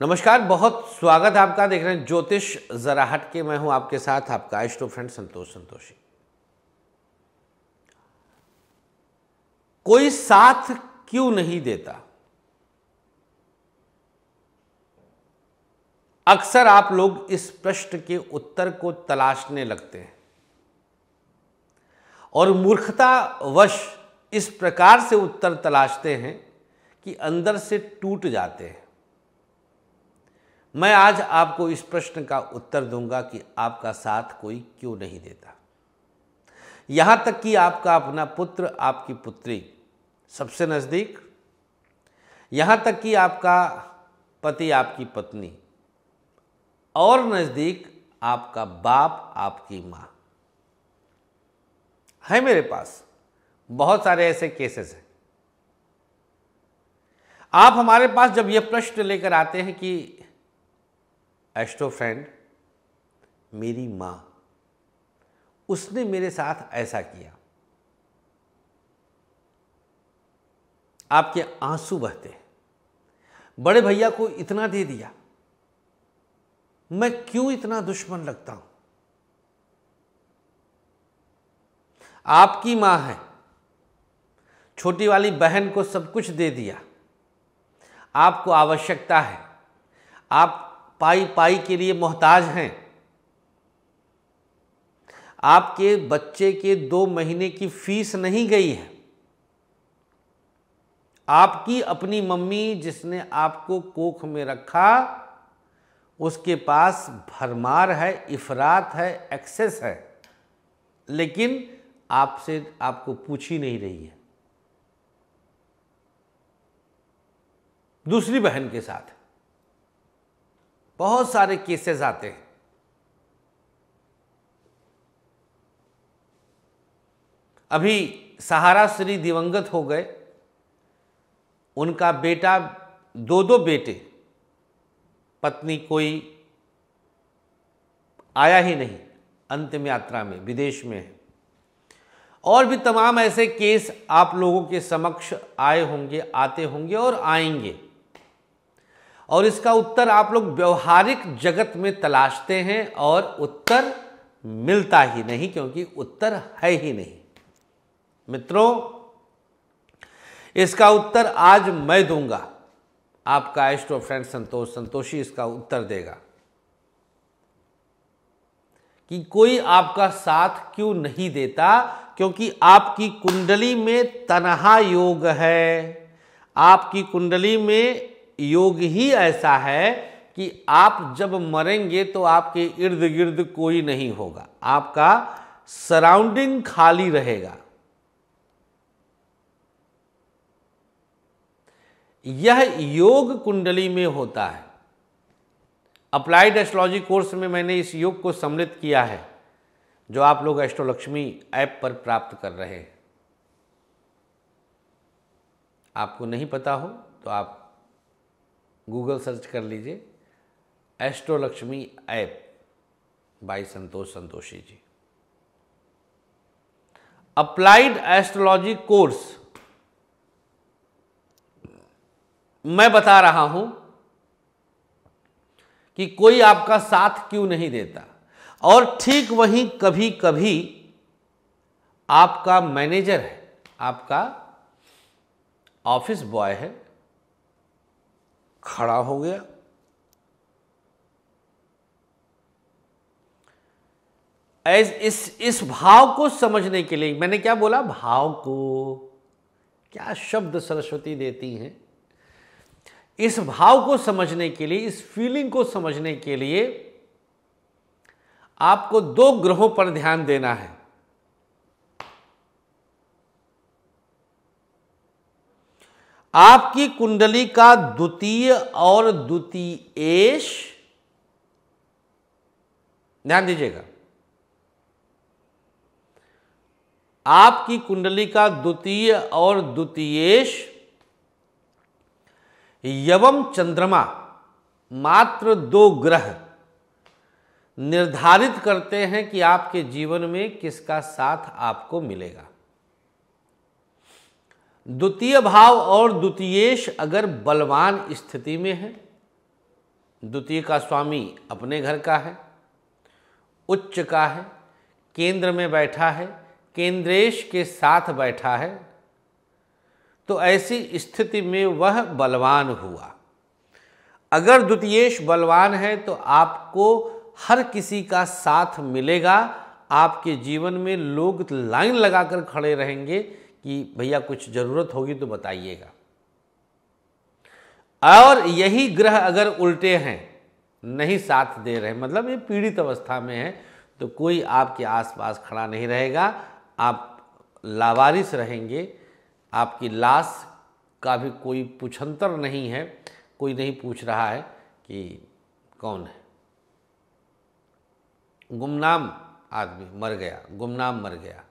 नमस्कार बहुत स्वागत आपका देख रहे हैं ज्योतिष जराहट के मैं हूं आपके साथ आपका इष्टो फ्रेंड संतोष संतोषी कोई साथ क्यों नहीं देता अक्सर आप लोग इस प्रश्न के उत्तर को तलाशने लगते हैं और मूर्खता वश इस प्रकार से उत्तर तलाशते हैं कि अंदर से टूट जाते हैं मैं आज आपको इस प्रश्न का उत्तर दूंगा कि आपका साथ कोई क्यों नहीं देता यहां तक कि आपका अपना पुत्र आपकी पुत्री सबसे नज़दीक यहां तक कि आपका पति आपकी पत्नी और नज़दीक आपका बाप आपकी मां है मेरे पास बहुत सारे ऐसे केसेस हैं आप हमारे पास जब यह प्रश्न लेकर आते हैं कि एस्ट्रो फ्रेंड मेरी माँ उसने मेरे साथ ऐसा किया आपके आंसू बहते बड़े भैया को इतना दे दिया मैं क्यों इतना दुश्मन लगता हूं आपकी मां है छोटी वाली बहन को सब कुछ दे दिया आपको आवश्यकता है आप पाई पाई के लिए मोहताज हैं आपके बच्चे के दो महीने की फीस नहीं गई है आपकी अपनी मम्मी जिसने आपको कोख में रखा उसके पास भरमार है इफरात है एक्सेस है लेकिन आपसे आपको पूछ ही नहीं रही है दूसरी बहन के साथ बहुत सारे केसेस आते हैं अभी सहारा श्री दिवंगत हो गए उनका बेटा दो दो बेटे पत्नी कोई आया ही नहीं अंतिम यात्रा में विदेश में है और भी तमाम ऐसे केस आप लोगों के समक्ष आए होंगे आते होंगे और आएंगे और इसका उत्तर आप लोग व्यवहारिक जगत में तलाशते हैं और उत्तर मिलता ही नहीं क्योंकि उत्तर है ही नहीं मित्रों इसका उत्तर आज मैं दूंगा आपका एस्ट्रो फ्रेंड संतोष संतोषी इसका उत्तर देगा कि कोई आपका साथ क्यों नहीं देता क्योंकि आपकी कुंडली में तनहा योग है आपकी कुंडली में योग ही ऐसा है कि आप जब मरेंगे तो आपके इर्द गिर्द कोई नहीं होगा आपका सराउंडिंग खाली रहेगा यह योग कुंडली में होता है अप्लाइड एस्ट्रोलॉजी कोर्स में मैंने इस योग को सम्मिलित किया है जो आप लोग एस्ट्रोलक्ष्मी ऐप पर प्राप्त कर रहे हैं आपको नहीं पता हो तो आप गूगल सर्च कर लीजिए Astro Lakshmi app by Santosh Santoshi ji applied astrology course मैं बता रहा हूं कि कोई आपका साथ क्यों नहीं देता और ठीक वहीं कभी कभी आपका मैनेजर है आपका ऑफिस बॉय है खड़ा हो गया इस इस भाव को समझने के लिए मैंने क्या बोला भाव को क्या शब्द सरस्वती देती हैं इस भाव को समझने के लिए इस फीलिंग को समझने के लिए आपको दो ग्रहों पर ध्यान देना है आपकी कुंडली का द्वितीय और द्वितीयेश ध्यान दीजिएगा आपकी कुंडली का द्वितीय और द्वितीयेश यवम चंद्रमा मात्र दो ग्रह निर्धारित करते हैं कि आपके जीवन में किसका साथ आपको मिलेगा द्वितीय भाव और द्वितीयेश अगर बलवान स्थिति में है द्वितीय का स्वामी अपने घर का है उच्च का है केंद्र में बैठा है केंद्रेश के साथ बैठा है तो ऐसी स्थिति में वह बलवान हुआ अगर द्वितीयेश बलवान है तो आपको हर किसी का साथ मिलेगा आपके जीवन में लोग लाइन लगाकर खड़े रहेंगे कि भैया कुछ ज़रूरत होगी तो बताइएगा और यही ग्रह अगर उल्टे हैं नहीं साथ दे रहे मतलब ये पीड़ित अवस्था में है तो कोई आपके आसपास खड़ा नहीं रहेगा आप लावारिस रहेंगे आपकी लाश का भी कोई पूछंतर नहीं है कोई नहीं पूछ रहा है कि कौन है गुमनाम आदमी मर गया गुमनाम मर गया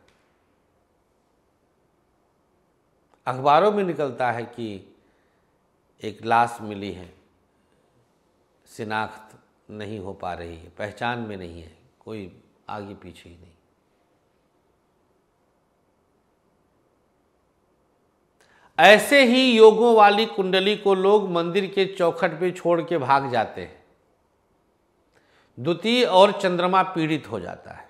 अखबारों में निकलता है कि एक लाश मिली है शिनाख्त नहीं हो पा रही है पहचान में नहीं है कोई आगे पीछे ही नहीं ऐसे ही योगों वाली कुंडली को लोग मंदिर के चौखट पे छोड़ के भाग जाते हैं द्वितीय और चंद्रमा पीड़ित हो जाता है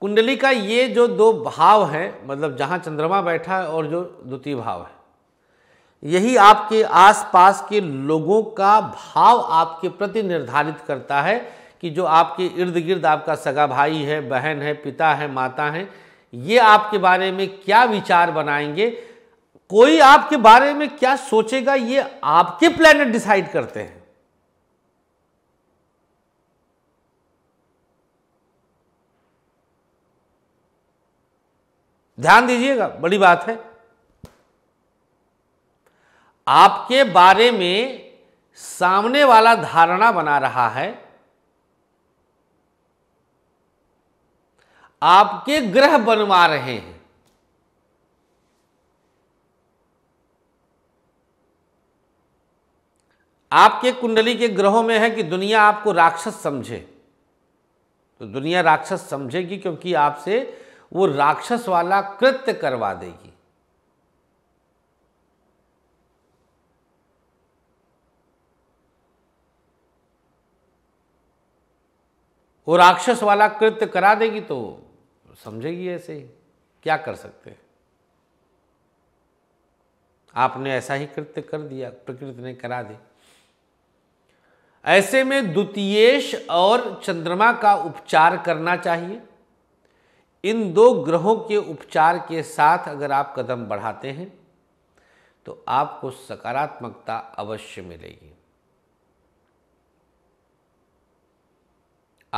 कुंडली का ये जो दो भाव हैं मतलब जहाँ चंद्रमा बैठा है और जो द्वितीय भाव है यही आपके आसपास के लोगों का भाव आपके प्रति निर्धारित करता है कि जो आपके इर्द गिर्द आपका सगा भाई है बहन है पिता है माता है ये आपके बारे में क्या विचार बनाएंगे कोई आपके बारे में क्या सोचेगा ये आपके प्लैनेट डिसाइड करते हैं ध्यान दीजिएगा बड़ी बात है आपके बारे में सामने वाला धारणा बना रहा है आपके ग्रह बनवा रहे हैं आपके कुंडली के ग्रहों में है कि दुनिया आपको राक्षस समझे तो दुनिया राक्षस समझेगी क्योंकि आपसे वो राक्षस वाला कृत्य करवा देगी वो राक्षस वाला कृत्य करा देगी तो समझेगी ऐसे ही क्या कर सकते हैं आपने ऐसा ही कृत्य कर दिया प्रकृति ने करा दी ऐसे में द्वितीयेश और चंद्रमा का उपचार करना चाहिए इन दो ग्रहों के उपचार के साथ अगर आप कदम बढ़ाते हैं तो आपको सकारात्मकता अवश्य मिलेगी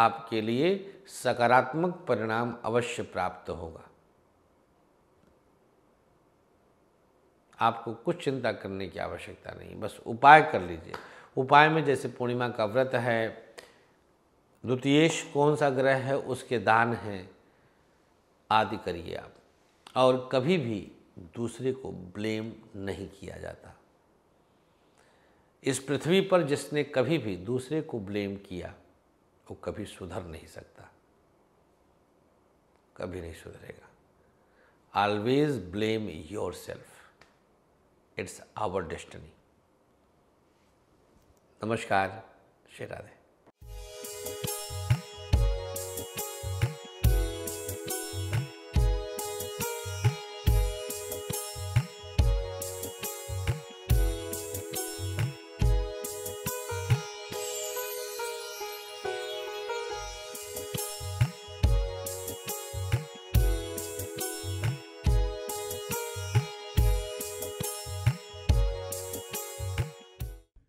आपके लिए सकारात्मक परिणाम अवश्य प्राप्त होगा आपको कुछ चिंता करने की आवश्यकता नहीं बस उपाय कर लीजिए उपाय में जैसे पूर्णिमा का व्रत है द्वितीय कौन सा ग्रह है उसके दान हैं आदि करिए आप और कभी भी दूसरे को ब्लेम नहीं किया जाता इस पृथ्वी पर जिसने कभी भी दूसरे को ब्लेम किया वो कभी सुधर नहीं सकता कभी नहीं सुधरेगा always blame yourself it's our destiny नमस्कार श्री राधे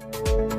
Thank you